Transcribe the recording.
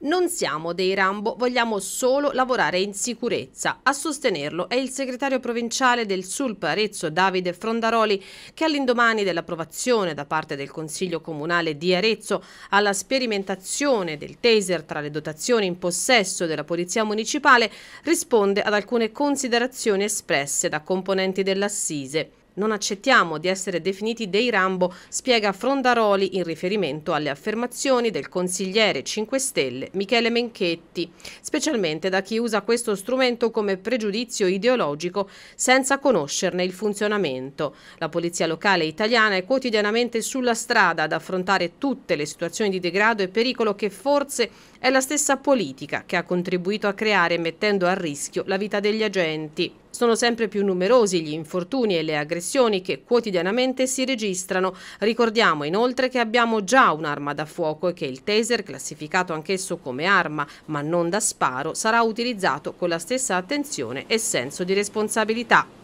Non siamo dei Rambo, vogliamo solo lavorare in sicurezza. A sostenerlo è il segretario provinciale del SULP Arezzo Davide Frondaroli che all'indomani dell'approvazione da parte del Consiglio Comunale di Arezzo alla sperimentazione del taser tra le dotazioni in possesso della Polizia Municipale risponde ad alcune considerazioni espresse da componenti dell'Assise. Non accettiamo di essere definiti dei Rambo, spiega Frondaroli in riferimento alle affermazioni del consigliere 5 Stelle Michele Menchetti, specialmente da chi usa questo strumento come pregiudizio ideologico senza conoscerne il funzionamento. La polizia locale italiana è quotidianamente sulla strada ad affrontare tutte le situazioni di degrado e pericolo che forse è la stessa politica che ha contribuito a creare mettendo a rischio la vita degli agenti. Sono sempre più numerosi gli infortuni e le aggressioni che quotidianamente si registrano. Ricordiamo inoltre che abbiamo già un'arma da fuoco e che il taser, classificato anch'esso come arma ma non da sparo, sarà utilizzato con la stessa attenzione e senso di responsabilità.